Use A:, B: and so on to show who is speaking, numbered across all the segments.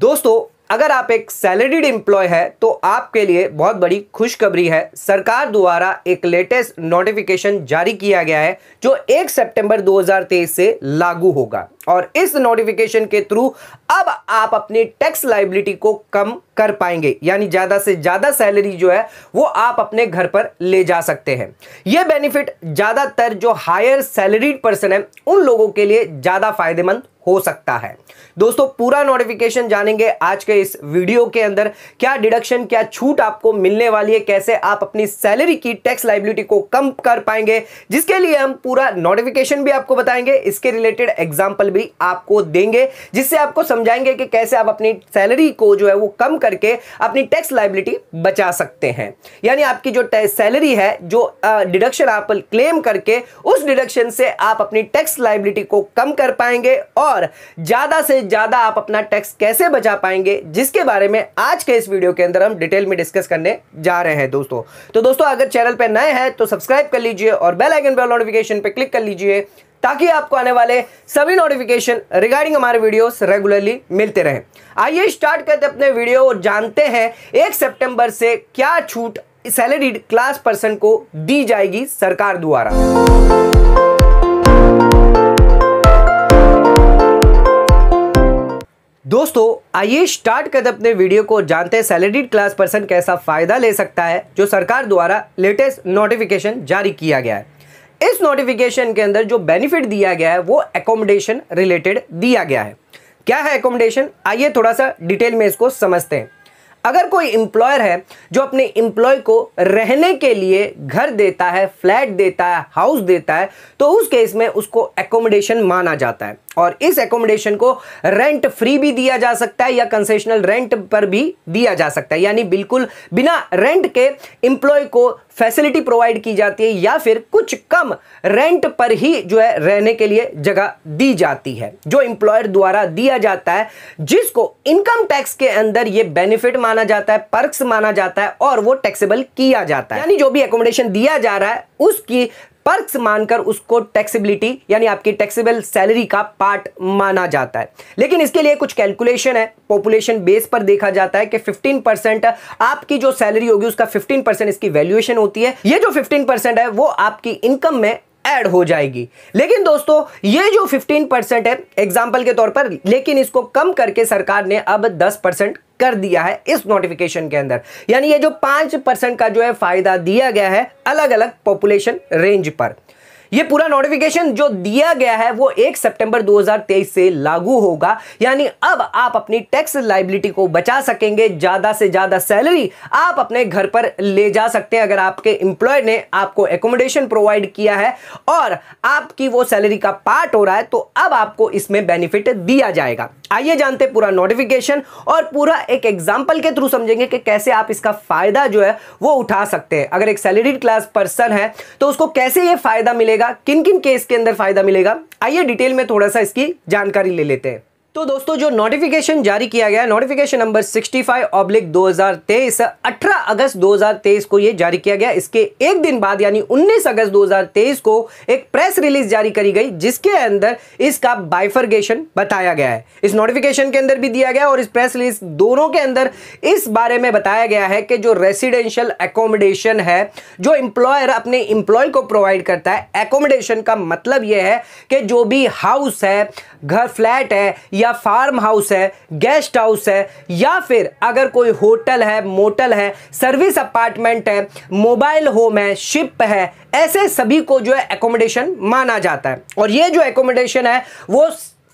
A: दोस्तों अगर आप एक सैलरीड एम्प्लॉय है तो आपके लिए बहुत बड़ी खुशखबरी है सरकार द्वारा एक लेटेस्ट नोटिफिकेशन जारी किया गया है जो 1 सितंबर 2023 से लागू होगा और इस नोटिफिकेशन के थ्रू अब आप अपनी टैक्स लाइबिलिटी को कम कर पाएंगे यानी ज़्यादा से ज़्यादा सैलरी जो है वो आप अपने घर पर ले जा सकते हैं ये बेनिफिट ज़्यादातर जो हायर सैलरीड पर्सन है उन लोगों के लिए ज़्यादा फायदेमंद हो सकता है दोस्तों पूरा नोटिफिकेशन जानेंगे आज के इस वीडियो के अंदर क्या डिडक्शन क्या छूट आपको मिलने वाली है कैसे आप अपनी सैलरी की टैक्स लाइबिलिटी को कम कर पाएंगे जिसके लिए हम पूरा नोटिफिकेशन भी आपको बताएंगे इसके रिलेटेड एग्जाम्पल भी आपको देंगे जिससे आपको समझाएंगे कि कैसे आप अपनी सैलरी को जो है वो कम करके अपनी टैक्स लाइबिलिटी बचा सकते हैं यानी आपकी जो सैलरी है जो डिडक्शन आप क्लेम करके उस डिडक्शन से आप अपनी टैक्स लाइबिलिटी को कम कर पाएंगे और और ज़्यादा से ज़्यादा आप अपना टैक्स कैसे बचा पाएंगे जिसके बारे में आज के इस वीडियो के अंदर हम डिटेल में डिस्कस करने जा रहे हैं दोस्तों तो दोस्तों अगर चैनल पर नए हैं तो सब्सक्राइब कर लीजिए और बेल आइकन पर नोटिफिकेशन पर क्लिक कर लीजिए ताकि आपको आने वाले सभी नोटिफिकेशन रिगार्डिंग हमारे वीडियोस रेगुलरली मिलते रहे आइए स्टार्ट करते अपने वीडियो और जानते हैं एक सितंबर से क्या छूट सैलरीड क्लास पर्सन को दी जाएगी सरकार द्वारा दोस्तों आइए स्टार्ट करते अपने वीडियो को जानते हैं सैलरीड क्लास पर्सन कैसा फ़ायदा ले सकता है जो सरकार द्वारा लेटेस्ट नोटिफिकेशन जारी किया गया है इस नोटिफिकेशन के अंदर जो बेनिफिट दिया गया है वो एकोमोडेशन रिलेटेड दिया गया है क्या है एकोमोडेशन आइए थोड़ा सा डिटेल में इसको समझते हैं अगर कोई इंप्लॉयर है जो अपने इंप्लॉय को रहने के लिए घर देता है फ्लैट देता है हाउस देता है तो उस केस में उसको एकोमोडेशन माना जाता है और इस एकोमोडेशन को रेंट फ्री भी दिया जा सकता है या कंसेशनल रेंट पर भी दिया जा सकता है यानी बिल्कुल बिना रेंट के इंप्लॉय को फैसिलिटी प्रोवाइड की जाती है या फिर कुछ कम रेंट पर ही जो है रहने के लिए जगह दी जाती है जो इंप्लॉयर द्वारा दिया जाता है जिसको इनकम टैक्स के अंदर ये बेनिफिट माना जाता है पर्क्स माना जाता है और वो टैक्सेबल किया जाता है यानी जो भी एकोमोडेशन दिया जा रहा है उसकी पर्क्स मानकर उसको टैक्सीबिलिटी यानी आपकी टैक्सीबल सैलरी का पार्ट माना जाता है लेकिन इसके लिए कुछ कैलकुलेशन है पॉपुलेशन बेस पर देखा जाता है कि 15 परसेंट आपकी जो सैलरी होगी उसका 15 परसेंट इसकी वैल्यूएशन होती है ये जो 15 परसेंट है वो आपकी इनकम में एड हो जाएगी लेकिन दोस्तों ये जो 15 परसेंट है एग्जाम्पल के तौर पर लेकिन इसको कम करके सरकार ने अब 10 परसेंट कर दिया है इस नोटिफिकेशन के अंदर यानी ये जो पांच परसेंट का जो है फायदा दिया गया है अलग अलग पॉपुलेशन रेंज पर ये पूरा नोटिफिकेशन जो दिया गया है वो 1 सितंबर 2023 से लागू होगा यानी अब आप अपनी टैक्स लाइबिलिटी को बचा सकेंगे ज़्यादा से ज़्यादा सैलरी आप अपने घर पर ले जा सकते हैं अगर आपके इंप्लॉय ने आपको एकोमोडेशन प्रोवाइड किया है और आपकी वो सैलरी का पार्ट हो रहा है तो अब आपको इसमें बेनिफिट दिया जाएगा आइए जानते पूरा नोटिफिकेशन और पूरा एक एग्जाम्पल के थ्रू समझेंगे कि कैसे आप इसका फायदा जो है वो उठा सकते हैं अगर एक सैलरीड क्लास पर्सन है तो उसको कैसे ये फायदा मिलेगा मिलेगा किन किन केस के अंदर फायदा मिलेगा आइए डिटेल में थोड़ा सा इसकी जानकारी ले लेते हैं तो दोस्तों जो नोटिफिकेशन जारी किया गया नोटिफिकेशन नंबर 65 ऑब्लिक दो 18 अगस्त 2023 को ये जारी किया गया इसके एक दिन बाद यानी 19 अगस्त 2023 को एक प्रेस रिलीज जारी करी गई जिसके अंदर इसका बाइफर्गेशन बताया गया है इस नोटिफिकेशन के अंदर भी दिया गया और इस प्रेस रिलीज दोनों के अंदर इस बारे में बताया गया है कि जो रेसिडेंशियल एकोमोडेशन है जो इंप्लॉयर अपने इंप्लॉय को प्रोवाइड करता है एकोमोडेशन का मतलब यह है कि जो भी हाउस है घर फ्लैट है या या फार्म हाउस है गेस्ट हाउस है या फिर अगर कोई होटल है मोटल है सर्विस अपार्टमेंट है मोबाइल होम है शिप है ऐसे सभी को जो है एकोमोडेशन माना जाता है और ये जो एकोमोडेशन है वो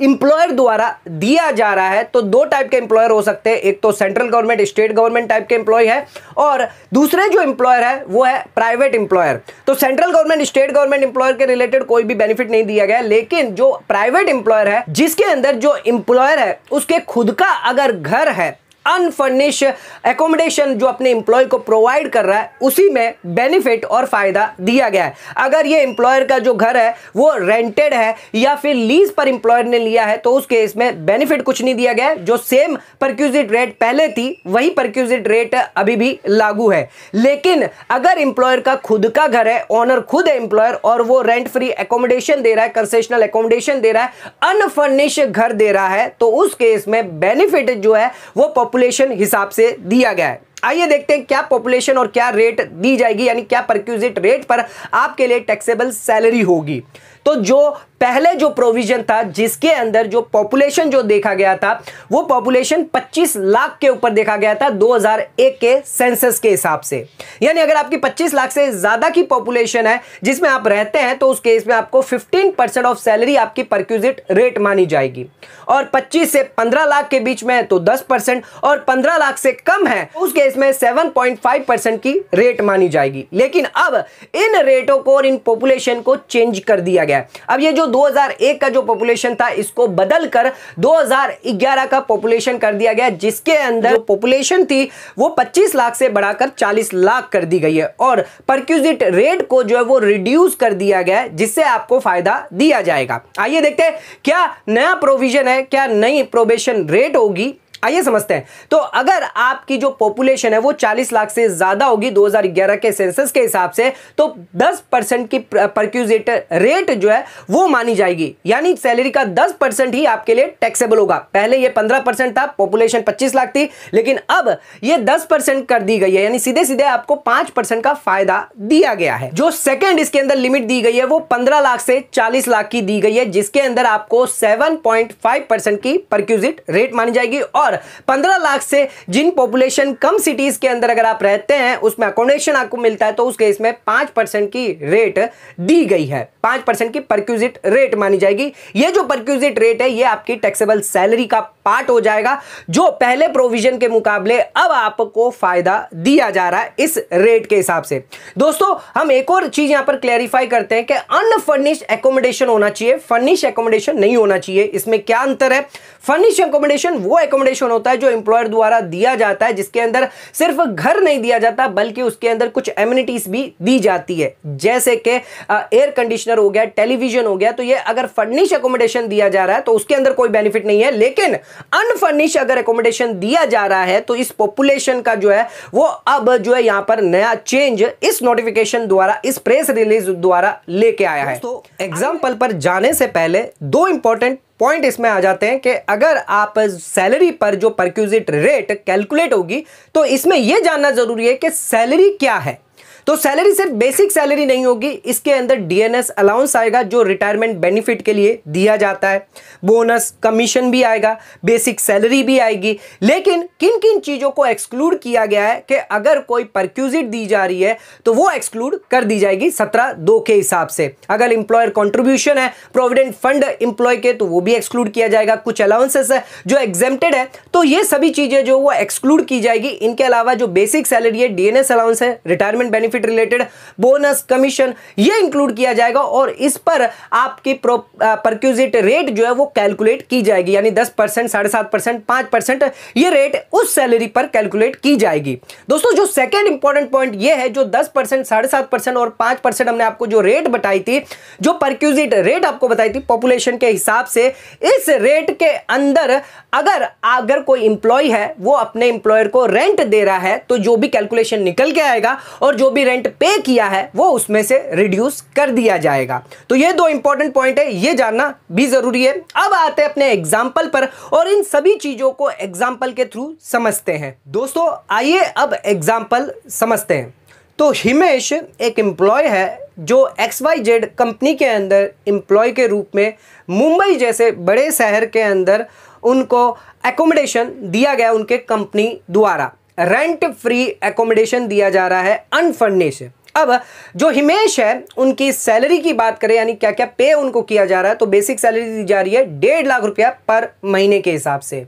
A: इंप्लॉयर द्वारा दिया जा रहा है तो दो टाइप के इंप्लॉयर हो सकते हैं एक तो central government state government type के एम्प्लॉय है और दूसरे जो इंप्लॉयर है वो है प्राइवेट एम्प्लॉयर तो central government state government employer के रिलेटेड कोई भी बेनिफिट नहीं दिया गया लेकिन जो प्राइवेट इंप्लॉयर है जिसके अंदर जो इंप्लॉयर है उसके खुद का अगर घर है अनफर्निश एकोमोडेशन जो अपने इंप्लॉय को प्रोवाइड कर रहा है उसी में बेनिफिट और फायदा दिया गया है अगर ये इंप्लॉयर का जो घर है वो रेंटेड है या फिर लीज पर इंप्लॉयर ने लिया है तो उस केस में बेनिफिट कुछ नहीं दिया गया जो सेम परक्यूजिट रेट पहले थी वही परक्यूजिट रेट अभी भी लागू है लेकिन अगर इंप्लॉयर का खुद का घर है ऑनर खुद है इंप्लॉयर और वो रेंट फ्री एकोमोडेशन दे रहा है कंसेशनल एकोमोडेशन दे रहा है अनफर्निश घर दे रहा है तो उस केस में बेनिफिट जो है वो पॉपुलर पॉपुलेशन हिसाब से दिया गया है आइए देखते हैं क्या पॉपुलेशन और क्या रेट दी जाएगी यानी क्या परक्यूजिट रेट पर आपके लिए टैक्सेबल सैलरी होगी तो जो पहले जो प्रोविजन था जिसके अंदर जो पॉपुलेशन जो देखा गया था वो पॉपुलेशन 25 लाख के ऊपर देखा गया था 2001 के सेंसस के हिसाब से यानी अगर आपकी 25 लाख से ज़्यादा की पॉपुलेशन है जिसमें आप रहते हैं तो उस केस में आपको 15 परसेंट ऑफ सैलरी आपकी परक्यूजिट रेट मानी जाएगी और 25 से 15 लाख के बीच में है तो 10 परसेंट और 15 लाख से कम है तो उस केस में 7.5 परसेंट की रेट मानी जाएगी लेकिन अब इन रेटों को और इन पॉपुलेशन को चेंज कर दिया गया अब ये जो 2001 का जो पॉपुलेशन था इसको बदलकर 2011 का पॉपुलेशन कर दिया गया जिसके अंदर पॉपुलेशन थी वो 25 लाख से बढ़ाकर 40 लाख कर दी गई है और परक्यूजिट रेट को जो है वो रिड्यूस कर दिया गया जिससे आपको फायदा दिया जाएगा आइए देखते हैं क्या नया प्रोविजन है क्या नई प्रोबेशन रेट होगी आइए समझते हैं तो अगर आपकी जो पॉपुलेशन है वो 40 लाख से ज़्यादा होगी 2011 के सेंसस के हिसाब से तो 10 परसेंट की परक्यूजेट रेट जो है वो मानी जाएगी यानी सैलरी का 10 परसेंट ही आपके लिए टैक्सेबल होगा पहले ये 15 परसेंट था पॉपुलेशन 25 लाख थी लेकिन अब ये 10 परसेंट कर दी गई है यानी सीधे सीधे आपको पांच का फायदा दिया गया है जो सेकेंड इसके अंदर लिमिट दी गई है वो पंद्रह लाख से चालीस लाख की दी गई है जिसके अंदर आपको सेवन की परक्यूजिट रेट मानी जाएगी और और 15 लाख से जिन पॉपुलेशन कम सिटीज के अंदर अगर आप रहते हैं उसमें अकोमोडेशन आपको मिलता है तो उस केस में पांच परसेंट की रेट दी गई है पांच परसेंट की परक्यूजिट रेट मानी जाएगी ये जो परक्यूजिट रेट है ये आपकी टैक्सेबल सैलरी का पार्ट हो जाएगा जो पहले प्रोविजन के मुकाबले अब आपको फायदा दिया जा रहा है इस रेट के हिसाब से दोस्तों हम एक और चीज यहां पर क्लैरिफाई करते हैं कि अनफर्निश्ड एकोमोडेशन होना चाहिए फर्निश एकोमोडेशन नहीं होना चाहिए इसमें क्या अंतर है फर्निश एकोमोडेशन वो एकोमोडेशन कॉम्पिटिशन होता है जो एम्प्लॉयर द्वारा दिया जाता है जिसके अंदर सिर्फ घर नहीं दिया जाता बल्कि उसके अंदर कुछ एम्यूनिटीज भी दी जाती है जैसे कि एयर कंडीशनर हो गया टेलीविजन हो गया तो ये अगर फर्निश अकोमोडेशन दिया जा रहा है तो उसके अंदर कोई बेनिफिट नहीं है लेकिन अनफर्निश अगर अकोमोडेशन दिया जा रहा है तो इस पॉपुलेशन का जो है वो अब जो है यहां पर नया चेंज इस नोटिफिकेशन द्वारा इस प्रेस रिलीज द्वारा लेके आया है तो एग्जाम्पल पर जाने से पहले दो इंपॉर्टेंट पॉइंट इसमें आ जाते हैं कि अगर आप सैलरी पर जो परक्यूजिट रेट कैलकुलेट होगी तो इसमें यह जानना जरूरी है कि सैलरी क्या है तो सैलरी सिर्फ बेसिक सैलरी नहीं होगी इसके अंदर डीएनएस अलाउंस आएगा जो रिटायरमेंट बेनिफिट के लिए दिया जाता है बोनस कमीशन भी आएगा बेसिक सैलरी भी आएगी लेकिन किन किन चीज़ों को एक्सक्लूड किया गया है कि अगर कोई परक्यूजिट दी जा रही है तो वो एक्सक्लूड कर दी जाएगी सत्रह दो के हिसाब से अगर इंप्लॉयर कॉन्ट्रीब्यूशन है प्रोविडेंट फंड इंप्लॉय के तो वो भी एक्सक्लूड किया जाएगा कुछ अलाउंसेस है जो एग्जेप्टेड है तो ये सभी चीज़ें जो वो एक्सक्लूड की जाएगी इनके अलावा जो बेसिक सैलरी है डीएनएस अलाउंस है retirement benefit profit related bonus commission ये इंक्लूड किया जाएगा और इस पर आपकी परक्यूजिट रेट जो है वो कैलकुलेट की जाएगी यानी दस परसेंट साढ़े सात परसेंट पांच परसेंट ये रेट उस सैलरी पर कैलकुलेट की जाएगी दोस्तों जो सेकेंड इंपॉर्टेंट पॉइंट ये है जो दस परसेंट साढ़े सात परसेंट और पांच परसेंट हमने आपको जो रेट बताई थी जो परक्यूजिट रेट आपको बताई थी पॉपुलेशन के हिसाब से इस रेट के अंदर अगर अगर कोई इंप्लॉय है वो अपने इंप्लॉयर को रेंट दे रहा है तो जो भी कैलकुलेशन निकल के आएगा और जो भी रेंट पे किया है वो उसमें से रिड्यूस कर दिया जाएगा तो ये दो इंपॉर्टेंट पॉइंट है ये जानना भी ज़रूरी है अब आते हैं अपने एग्जाम्पल पर और इन सभी चीज़ों को एग्जाम्पल के थ्रू समझते हैं दोस्तों आइए अब एग्जाम्पल समझते हैं तो हिमेश एक एम्प्लॉय है जो एक्स वाई जेड कंपनी के अंदर एम्प्लॉय के रूप में मुंबई जैसे बड़े शहर के अंदर उनको एकोमोडेशन दिया गया उनके कंपनी द्वारा रेंट फ्री एकोमोडेशन दिया जा रहा है अनफर्निश अब जो हिमेश है उनकी सैलरी की बात करें यानी क्या क्या पे उनको किया जा रहा है तो बेसिक सैलरी दी जा रही है डेढ़ लाख रुपया पर महीने के हिसाब से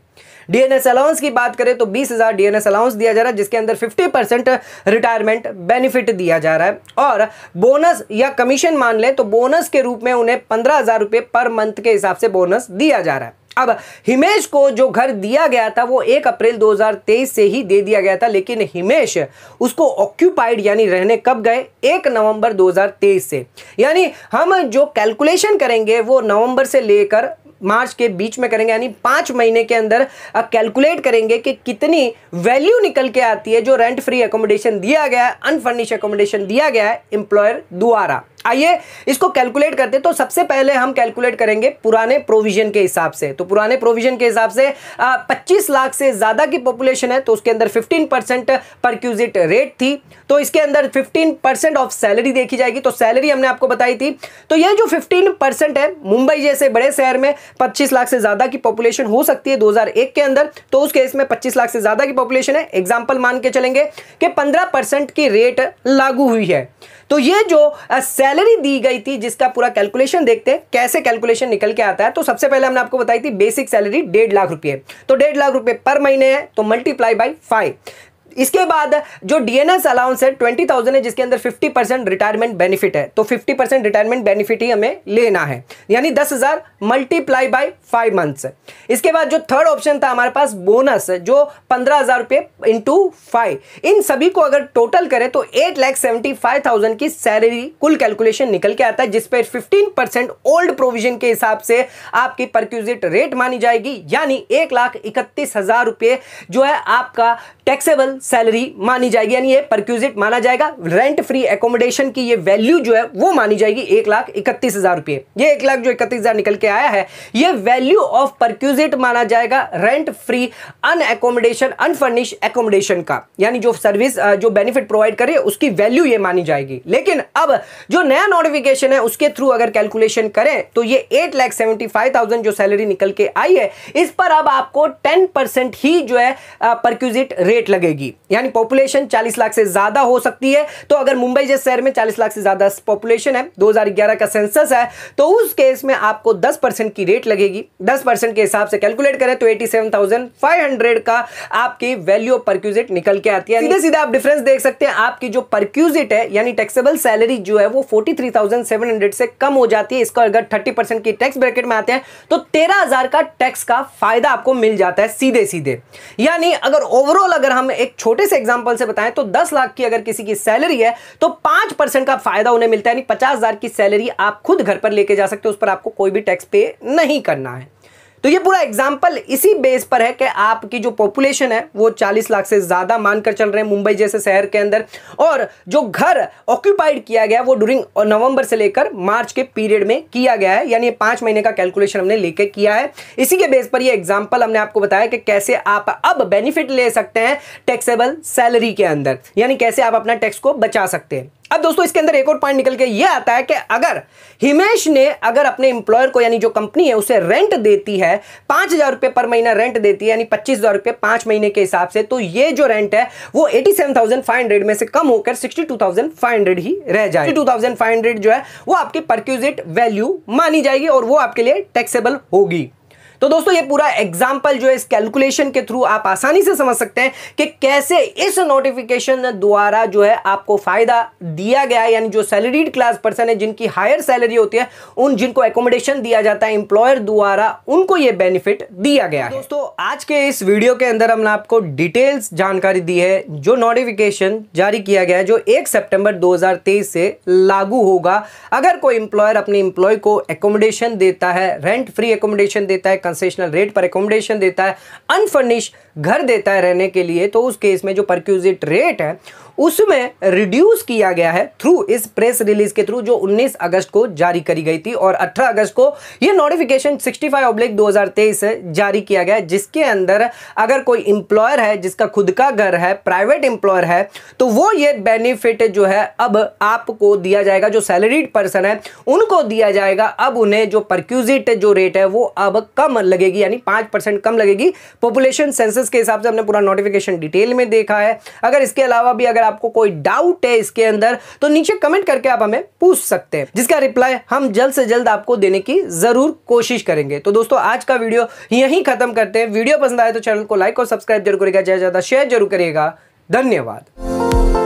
A: डीएनएस अलाउंस की बात करें तो बीस हज़ार डीएनएस अलाउंस दिया जा रहा है जिसके अंदर फिफ्टी परसेंट रिटायरमेंट बेनिफिट दिया जा रहा है और बोनस या कमीशन मान लें तो बोनस के रूप में उन्हें पंद्रह हज़ार रुपये पर मंथ के हिसाब से बोनस दिया जा रहा है अब हिमेश को जो घर दिया गया था वो एक अप्रैल 2023 से ही दे दिया गया था लेकिन हिमेश उसको ऑक्यूपाइड यानी रहने कब गए एक नवंबर 2023 से यानी हम जो कैलकुलेशन करेंगे वो नवंबर से लेकर मार्च के बीच में करेंगे यानी पाँच महीने के अंदर कैलकुलेट करेंगे कि कितनी वैल्यू निकल के आती है जो रेंट फ्री एकोमोडेशन दिया गया है अनफर्निश एकोमोडेशन दिया गया है एम्प्लॉयर द्वारा आइए इसको कैलकुलेट करते हैं तो सबसे पहले हम कैलकुलेट करेंगे पुराने प्रोविजन के हिसाब से तो पुराने प्रोविजन के हिसाब से आ, 25 लाख से ज़्यादा की पॉपुलेशन है तो उसके अंदर 15 परसेंट परक्यूजिट रेट थी तो इसके अंदर 15 परसेंट ऑफ सैलरी देखी जाएगी तो सैलरी हमने आपको बताई थी तो ये जो फिफ्टीन परसेंट है मुंबई जैसे बड़े शहर में पच्चीस लाख से ज़्यादा की पॉपुलेशन हो सकती है दो के अंदर तो उस केस में पच्चीस लाख से ज़्यादा की पॉपुलेशन है एग्जाम्पल मान के चलेंगे कि पंद्रह की रेट लागू हुई है तो ये जो सैलरी सैलरी दी गई थी जिसका पूरा कैलकुलेशन देखते हैं कैसे कैलकुलेशन निकल के आता है तो सबसे पहले हमने आपको बताई थी बेसिक सैलरी डेढ़ लाख रुपए तो डेढ़ लाख रुपए पर महीने है तो मल्टीप्लाई बाई फाइव इसके बाद जो डीएनएस अलाउंस है ट्वेंटी थाउजेंड है जिसके अंदर फिफ्टी परसेंट रिटायरमेंट बेनिफिट है तो फिफ्टी परसेंट रिटायरमेंट बेनिफिट ही हमें लेना है यानी दस हजार मल्टीप्लाई बाय फाइव मंथ्स इसके बाद जो थर्ड ऑप्शन था हमारे पास बोनस जो पंद्रह हजार रुपये इंटू फाइव इन सभी को अगर टोटल करें तो eight lakh seventy five thousand की सैलरी कुल कैलकुलेशन निकल के आता है जिस पर फिफ्टीन परसेंट ओल्ड प्रोविजन के हिसाब से आपकी परक्यूजिट रेट मानी जाएगी यानी एक लाख इकतीस हजार रुपये जो है आपका टैक्सेबल सैलरी मानी जाएगी यानी ये परक्यूजिट माना जाएगा रेंट फ्री एकोमोडेशन की ये वैल्यू जो है वो मानी जाएगी एक लाख इकतीस हजार रुपये ये एक लाख जो इकतीस हजार निकल के आया है ये वैल्यू ऑफ परक्यूजिट माना जाएगा rent free un accommodation unfurnished accommodation का यानी जो सर्विस जो बेनिफिट प्रोवाइड करे उसकी वैल्यू ये मानी जाएगी लेकिन अब जो नया नोटिफिकेशन है उसके थ्रू अगर कैलकुलेशन करें तो ये eight lakh seventy five thousand जो सैलरी निकल के आई है इस पर अब आपको टेन परसेंट ही जो है परक्यूजिट रेट लगेगी होगी यानी पॉपुलेशन 40 लाख से ज़्यादा हो सकती है तो अगर मुंबई जैसे शहर में 40 लाख से ज़्यादा पॉपुलेशन है 2011 का सेंसस है तो उस केस में आपको 10 परसेंट की रेट लगेगी 10 परसेंट के हिसाब से कैलकुलेट करें तो 87,500 का आपकी वैल्यू ऑफ परक्यूजिट निकल के आती है सीधे सीधे आप डिफरेंस देख सकते हैं आपकी जो परक्यूजिट है यानी टैक्सेबल सैलरी जो है वो फोर्टी से कम हो जाती है इसको अगर थर्टी परसेंट की टैक्स ब्रैकेट में आते हैं तो तेरह का टैक्स का फायदा आपको मिल जाता है सीधे सीधे यानी अगर ओवरऑल अगर हम एक छोटे से एग्जाम्पल से बताएं तो दस लाख की अगर किसी की सैलरी है तो पांच परसेंट का फायदा उन्हें मिलता है यानी पचास हजार की सैलरी आप खुद घर पर लेके जा सकते हो उस पर आपको कोई भी टैक्स पे नहीं करना है तो ये पूरा एग्जाम्पल इसी बेस पर है कि आपकी जो पॉपुलेशन है वो 40 लाख से ज़्यादा मानकर चल रहे हैं मुंबई जैसे शहर के अंदर और जो घर ऑक्यूपाइड किया गया वो ड्यूरिंग नवंबर से लेकर मार्च के पीरियड में किया गया है यानी पाँच महीने का कैलकुलेशन हमने लेके किया है इसी के बेस पर ये एग्जाम्पल हमने आपको बताया कि कैसे आप अब बेनिफिट ले सकते हैं टैक्सेबल सैलरी के अंदर यानी कैसे आप अपना टैक्स को बचा सकते हैं अब दोस्तों इसके अंदर एक और पॉइंट निकल के ये आता है कि अगर हिमेश ने अगर अपने एम्प्लॉयर को यानी जो कंपनी है उसे रेंट देती है पांच हज़ार रुपये पर महीना रेंट देती है यानी पच्चीस हज़ार रुपये पांच महीने के हिसाब से तो ये जो रेंट है वो eighty seven thousand five hundred में से कम होकर sixty two thousand five hundred ही रह जाए टू थाउजेंड फाइव हंड्रेड जो है वो आपकी परक्यूजिट वैल्यू मानी जाएगी और वो आपके लिए टैक्सेबल होगी तो दोस्तों ये पूरा एग्जाम्पल जो है इस कैलकुलेशन के थ्रू आप आसानी से समझ सकते हैं कि कैसे इस नोटिफिकेशन द्वारा जो है आपको फायदा दिया गया यानी जो सैलरीड क्लास पर्सन है जिनकी हायर सैलरी होती है उन जिनको एकोमोडेशन दिया जाता है इंप्लॉयर द्वारा उनको ये बेनिफिट दिया गया है दोस्तों आज के इस वीडियो के अंदर हमने आपको डिटेल्स जानकारी दी है जो नोटिफिकेशन जारी किया गया है जो एक सेप्टेम्बर दो से लागू होगा अगर कोई इंप्लॉयर अपने इंप्लॉय को एकोमोडेशन देता है रेंट फ्री एकोमोडेशन देता है कंसेशनल रेट पर एकोमोडेशन देता है अनफर्निश्ड घर देता है रहने के लिए तो उस केस में जो परक्यूजिट रेट है उसमें रिड्यूस किया गया है थ्रू इस प्रेस रिलीज के थ्रू जो 19 अगस्त को जारी करी गई थी और 18 अगस्त को यह नोटिफिकेशन 65 फाइव ऑब्लिक दो जारी किया गया है जिसके अंदर अगर कोई इंप्लॉयर है जिसका खुद का घर है प्राइवेट इंप्लॉयर है तो वो ये बेनिफिट जो है अब आपको दिया जाएगा जो सैलरीड पर्सन है उनको दिया जाएगा अब उन्हें जो परक्यूजिट जो रेट है वो अब कम लगेगी यानी पांच कम लगेगी पॉपुलेशन सेंस प्रोसेस के हिसाब से हमने पूरा नोटिफिकेशन डिटेल में देखा है अगर इसके अलावा भी अगर आपको कोई डाउट है इसके अंदर तो नीचे कमेंट करके आप हमें पूछ सकते हैं जिसका रिप्लाई हम जल्द से जल्द आपको देने की जरूर कोशिश करेंगे तो दोस्तों आज का वीडियो यही खत्म करते हैं वीडियो पसंद आए तो चैनल को लाइक और सब्सक्राइब जरूर करेगा ज्यादा शेयर जरूर करिएगा धन्यवाद